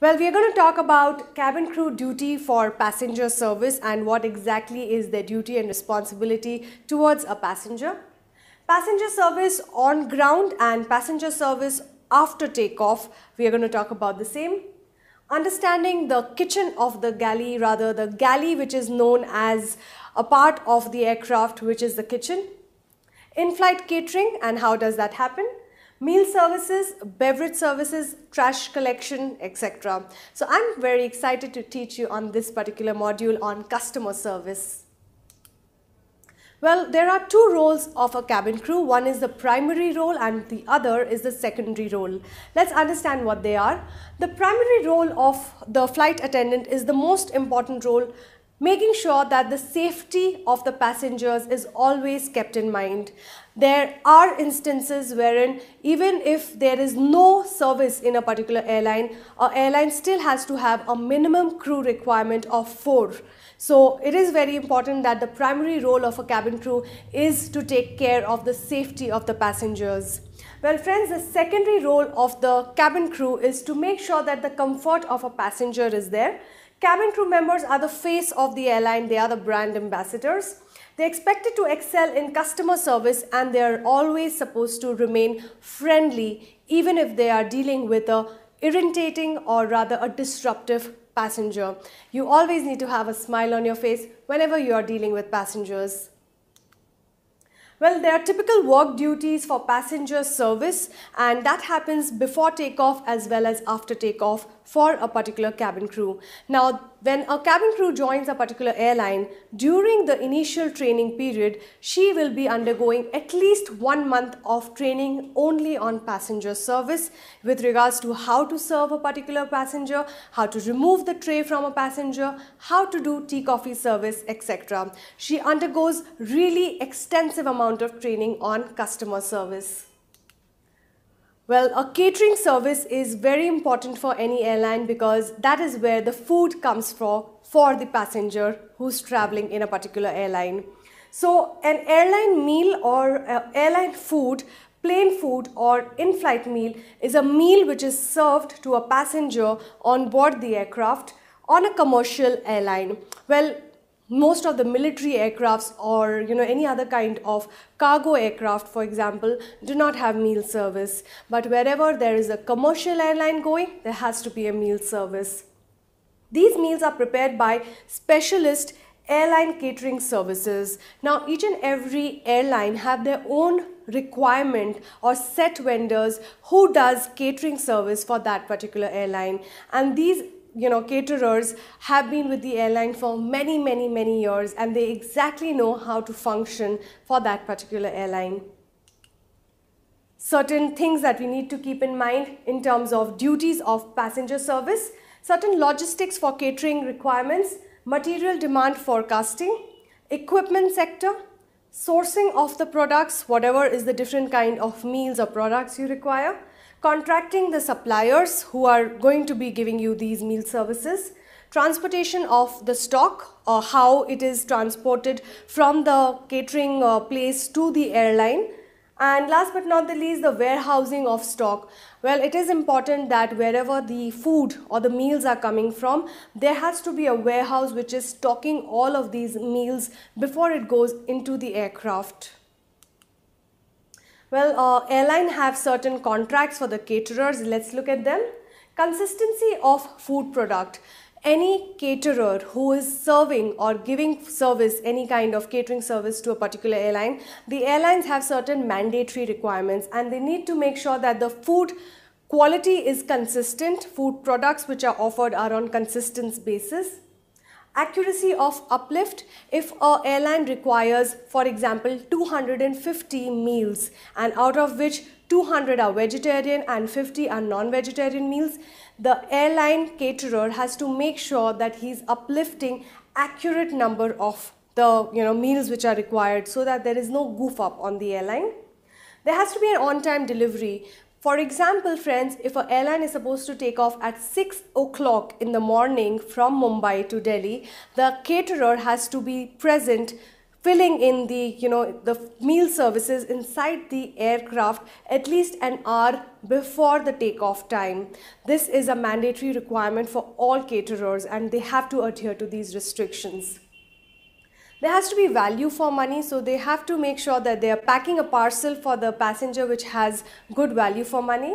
Well, we are going to talk about cabin crew duty for passenger service and what exactly is their duty and responsibility towards a passenger. Passenger service on ground and passenger service after takeoff, we are going to talk about the same. Understanding the kitchen of the galley, rather the galley which is known as a part of the aircraft which is the kitchen. In-flight catering and how does that happen? meal services, beverage services, trash collection, etc. So I'm very excited to teach you on this particular module on customer service. Well, there are two roles of a cabin crew. One is the primary role and the other is the secondary role. Let's understand what they are. The primary role of the flight attendant is the most important role making sure that the safety of the passengers is always kept in mind. There are instances wherein even if there is no service in a particular airline, an airline still has to have a minimum crew requirement of four. So it is very important that the primary role of a cabin crew is to take care of the safety of the passengers. Well friends, the secondary role of the cabin crew is to make sure that the comfort of a passenger is there Cabin crew members are the face of the airline, they are the brand ambassadors. They're expected to excel in customer service and they're always supposed to remain friendly even if they are dealing with a irritating or rather a disruptive passenger. You always need to have a smile on your face whenever you are dealing with passengers. Well, there are typical work duties for passenger service and that happens before takeoff as well as after takeoff for a particular cabin crew. Now, when a cabin crew joins a particular airline, during the initial training period, she will be undergoing at least one month of training only on passenger service with regards to how to serve a particular passenger, how to remove the tray from a passenger, how to do tea coffee service, etc. She undergoes really extensive amount of training on customer service. Well, a catering service is very important for any airline because that is where the food comes from for the passenger who's traveling in a particular airline. So, an airline meal or uh, airline food, plain food or in flight meal is a meal which is served to a passenger on board the aircraft on a commercial airline. Well, most of the military aircrafts or you know any other kind of cargo aircraft for example do not have meal service but wherever there is a commercial airline going there has to be a meal service these meals are prepared by specialist airline catering services now each and every airline have their own requirement or set vendors who does catering service for that particular airline and these you know caterers have been with the airline for many many many years and they exactly know how to function for that particular airline certain things that we need to keep in mind in terms of duties of passenger service certain logistics for catering requirements material demand forecasting equipment sector sourcing of the products whatever is the different kind of meals or products you require contracting the suppliers who are going to be giving you these meal services, transportation of the stock or how it is transported from the catering uh, place to the airline, and last but not the least, the warehousing of stock. Well, it is important that wherever the food or the meals are coming from, there has to be a warehouse which is stocking all of these meals before it goes into the aircraft. Well, uh, airline have certain contracts for the caterers. Let's look at them. Consistency of food product. Any caterer who is serving or giving service, any kind of catering service to a particular airline, the airlines have certain mandatory requirements and they need to make sure that the food quality is consistent, food products which are offered are on consistent basis accuracy of uplift if a airline requires for example 250 meals and out of which 200 are vegetarian and 50 are non-vegetarian meals the airline caterer has to make sure that he's uplifting accurate number of the you know meals which are required so that there is no goof up on the airline there has to be an on-time delivery for example, friends, if an airline is supposed to take off at 6 o'clock in the morning from Mumbai to Delhi, the caterer has to be present filling in the you know the meal services inside the aircraft at least an hour before the takeoff time this is a mandatory requirement for all caterers and they have to adhere to these restrictions there has to be value for money so they have to make sure that they are packing a parcel for the passenger which has good value for money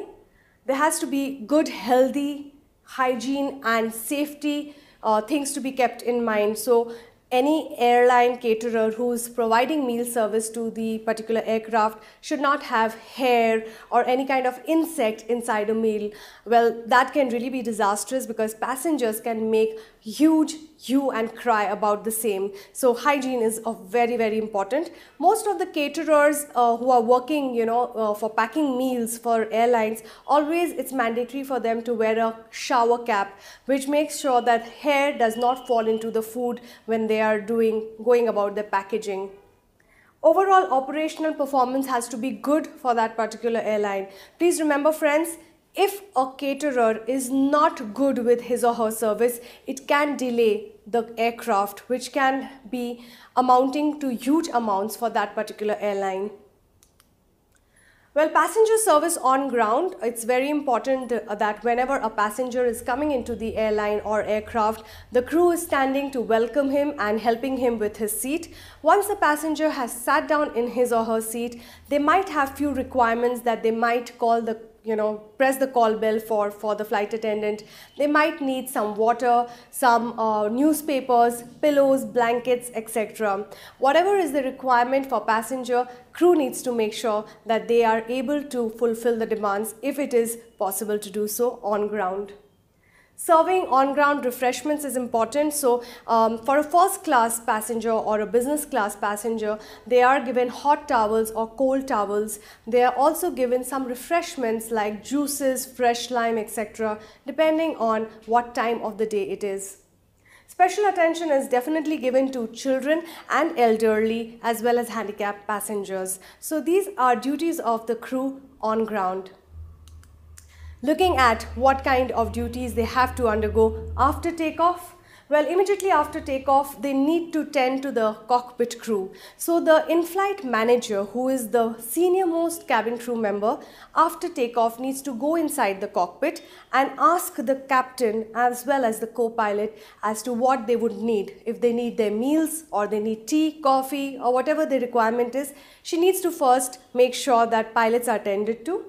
there has to be good healthy hygiene and safety uh, things to be kept in mind so any airline caterer who is providing meal service to the particular aircraft should not have hair or any kind of insect inside a meal. Well, that can really be disastrous because passengers can make huge hue and cry about the same. So hygiene is very, very important. Most of the caterers uh, who are working, you know, uh, for packing meals for airlines, always it's mandatory for them to wear a shower cap, which makes sure that hair does not fall into the food when they they are doing going about their packaging overall operational performance has to be good for that particular airline please remember friends if a caterer is not good with his or her service it can delay the aircraft which can be amounting to huge amounts for that particular airline well, passenger service on ground, it's very important uh, that whenever a passenger is coming into the airline or aircraft, the crew is standing to welcome him and helping him with his seat. Once the passenger has sat down in his or her seat, they might have few requirements that they might call the you know press the call bell for for the flight attendant they might need some water some uh, newspapers pillows blankets etc whatever is the requirement for passenger crew needs to make sure that they are able to fulfill the demands if it is possible to do so on ground Serving on-ground refreshments is important. So um, for a first-class passenger or a business-class passenger, they are given hot towels or cold towels. They are also given some refreshments like juices, fresh lime, etc. depending on what time of the day it is. Special attention is definitely given to children and elderly as well as handicapped passengers. So these are duties of the crew on ground looking at what kind of duties they have to undergo after takeoff. Well, immediately after takeoff, they need to tend to the cockpit crew. So the in-flight manager, who is the senior most cabin crew member, after takeoff needs to go inside the cockpit and ask the captain as well as the co-pilot as to what they would need. If they need their meals or they need tea, coffee or whatever the requirement is, she needs to first make sure that pilots are tended to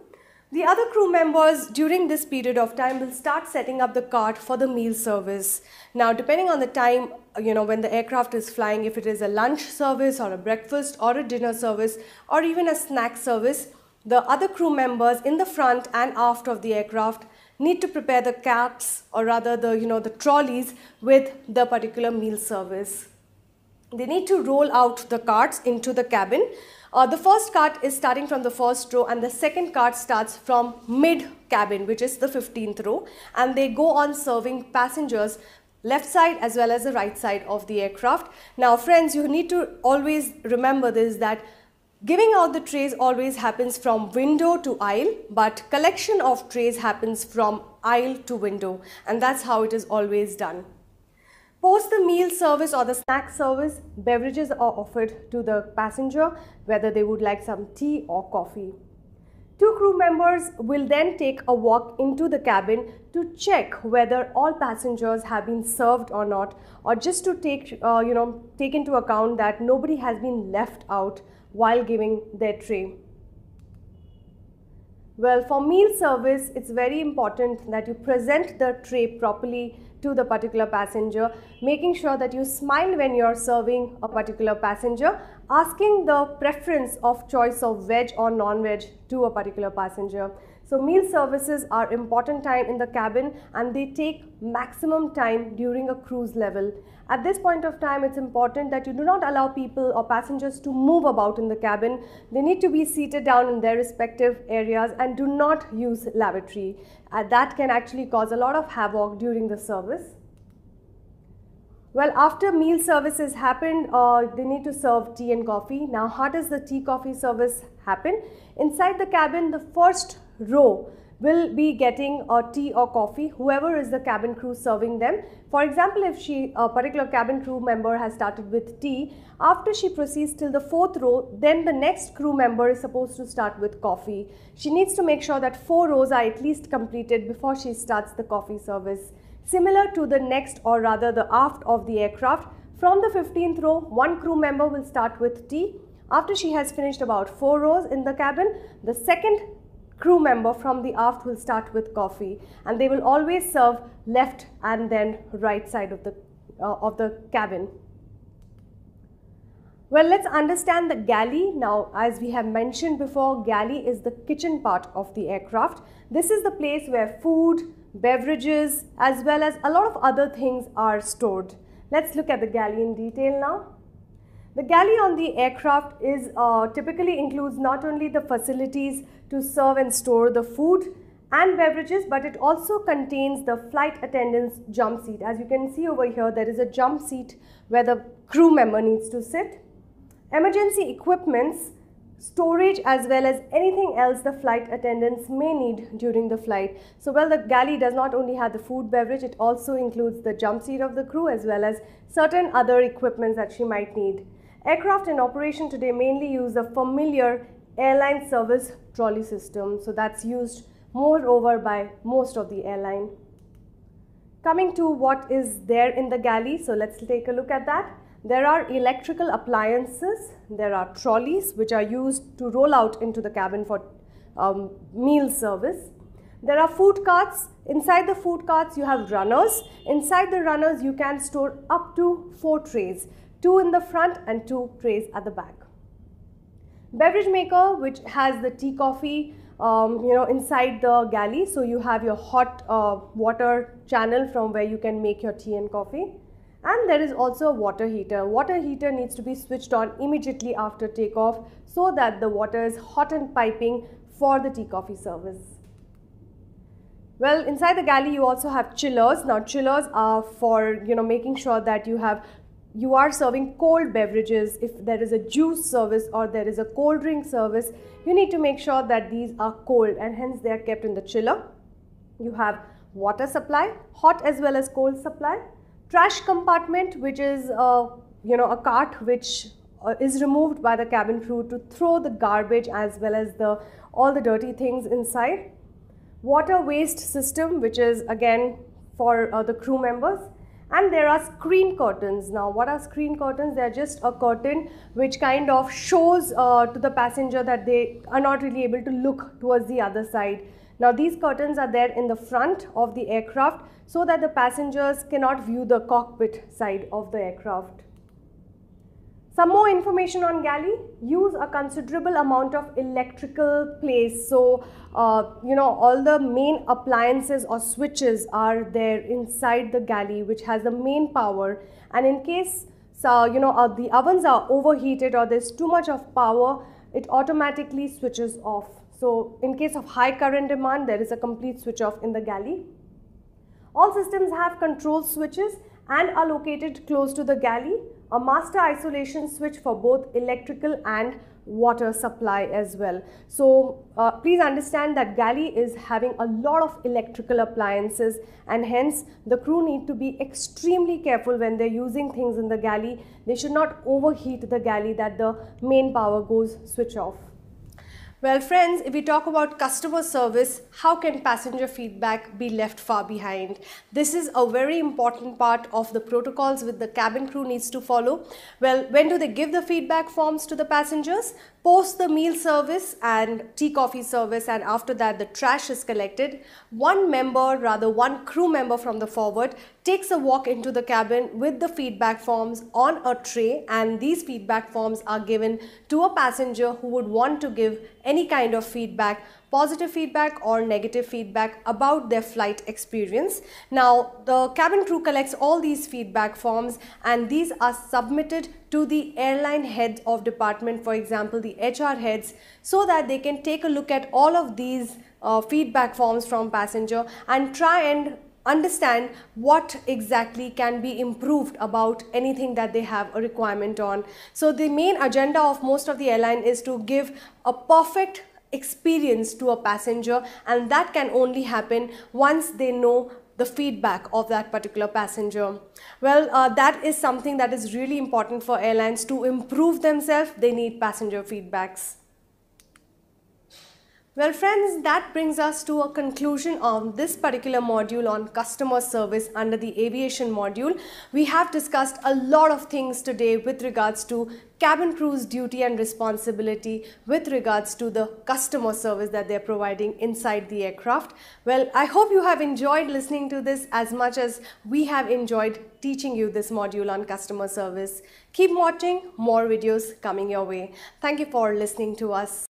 the other crew members during this period of time will start setting up the cart for the meal service. Now, depending on the time, you know, when the aircraft is flying, if it is a lunch service or a breakfast or a dinner service or even a snack service, the other crew members in the front and aft of the aircraft need to prepare the carts or rather the, you know, the trolleys with the particular meal service. They need to roll out the carts into the cabin uh, the first cart is starting from the first row and the second cart starts from mid cabin which is the 15th row and they go on serving passengers left side as well as the right side of the aircraft. Now friends you need to always remember this that Giving out the trays always happens from window to aisle but collection of trays happens from aisle to window and that's how it is always done. Post the meal service or the snack service, beverages are offered to the passenger whether they would like some tea or coffee. Two crew members will then take a walk into the cabin to check whether all passengers have been served or not or just to take uh, you know take into account that nobody has been left out while giving their tray. Well, for meal service, it's very important that you present the tray properly to the particular passenger, making sure that you smile when you're serving a particular passenger, asking the preference of choice of veg or non-veg to a particular passenger. So meal services are important time in the cabin and they take maximum time during a cruise level. At this point of time, it's important that you do not allow people or passengers to move about in the cabin. They need to be seated down in their respective areas and do not use lavatory. Uh, that can actually cause a lot of havoc during the service. Well, after meal services happened, uh, they need to serve tea and coffee. Now, how does the tea coffee service happen? Inside the cabin, the first row will be getting a tea or coffee, whoever is the cabin crew serving them. For example, if she, a particular cabin crew member has started with tea, after she proceeds till the fourth row, then the next crew member is supposed to start with coffee. She needs to make sure that four rows are at least completed before she starts the coffee service. Similar to the next or rather the aft of the aircraft, from the 15th row, one crew member will start with T. After she has finished about 4 rows in the cabin, the second crew member from the aft will start with coffee and they will always serve left and then right side of the, uh, of the cabin. Well, let's understand the galley. Now, as we have mentioned before, galley is the kitchen part of the aircraft. This is the place where food, beverages as well as a lot of other things are stored. Let's look at the galley in detail now. The galley on the aircraft is uh, typically includes not only the facilities to serve and store the food and beverages but it also contains the flight attendant's jump seat. As you can see over here there is a jump seat where the crew member needs to sit. Emergency equipments storage as well as anything else the flight attendants may need during the flight. So well the galley does not only have the food beverage it also includes the jump seat of the crew as well as certain other equipments that she might need. Aircraft in operation today mainly use the familiar airline service trolley system so that's used moreover by most of the airline. Coming to what is there in the galley so let's take a look at that. There are electrical appliances, there are trolleys which are used to roll out into the cabin for um, meal service. There are food carts. Inside the food carts, you have runners. Inside the runners, you can store up to four trays two in the front and two trays at the back. Beverage maker, which has the tea coffee um, you know inside the galley so you have your hot uh, water channel from where you can make your tea and coffee and there is also a water heater. Water heater needs to be switched on immediately after takeoff so that the water is hot and piping for the tea coffee service. Well, inside the galley you also have chillers. Now chillers are for, you know, making sure that you have you are serving cold beverages if there is a juice service or there is a cold drink service you need to make sure that these are cold and hence they are kept in the chiller you have water supply hot as well as cold supply trash compartment which is a uh, you know a cart which uh, is removed by the cabin crew to throw the garbage as well as the all the dirty things inside water waste system which is again for uh, the crew members and there are screen curtains now what are screen curtains they are just a curtain which kind of shows uh, to the passenger that they are not really able to look towards the other side now these curtains are there in the front of the aircraft so that the passengers cannot view the cockpit side of the aircraft. Some more information on galley, use a considerable amount of electrical place. So, uh, you know, all the main appliances or switches are there inside the galley which has the main power and in case, uh, you know, uh, the ovens are overheated or there's too much of power, it automatically switches off. So in case of high current demand, there is a complete switch off in the galley. All systems have control switches and are located close to the galley, a master isolation switch for both electrical and water supply as well. So uh, please understand that galley is having a lot of electrical appliances and hence the crew need to be extremely careful when they're using things in the galley. They should not overheat the galley that the main power goes switch off. Well, friends, if we talk about customer service, how can passenger feedback be left far behind? This is a very important part of the protocols with the cabin crew needs to follow. Well, when do they give the feedback forms to the passengers? Post the meal service and tea coffee service and after that the trash is collected, one member rather one crew member from the forward takes a walk into the cabin with the feedback forms on a tray and these feedback forms are given to a passenger who would want to give any kind of feedback positive feedback or negative feedback about their flight experience. Now, the cabin crew collects all these feedback forms and these are submitted to the airline head of department, for example, the HR heads, so that they can take a look at all of these uh, feedback forms from passenger and try and understand what exactly can be improved about anything that they have a requirement on. So the main agenda of most of the airline is to give a perfect experience to a passenger and that can only happen once they know the feedback of that particular passenger. Well, uh, that is something that is really important for airlines to improve themselves. They need passenger feedbacks. Well friends, that brings us to a conclusion of this particular module on customer service under the aviation module. We have discussed a lot of things today with regards to cabin crew's duty and responsibility with regards to the customer service that they're providing inside the aircraft. Well, I hope you have enjoyed listening to this as much as we have enjoyed teaching you this module on customer service. Keep watching, more videos coming your way. Thank you for listening to us.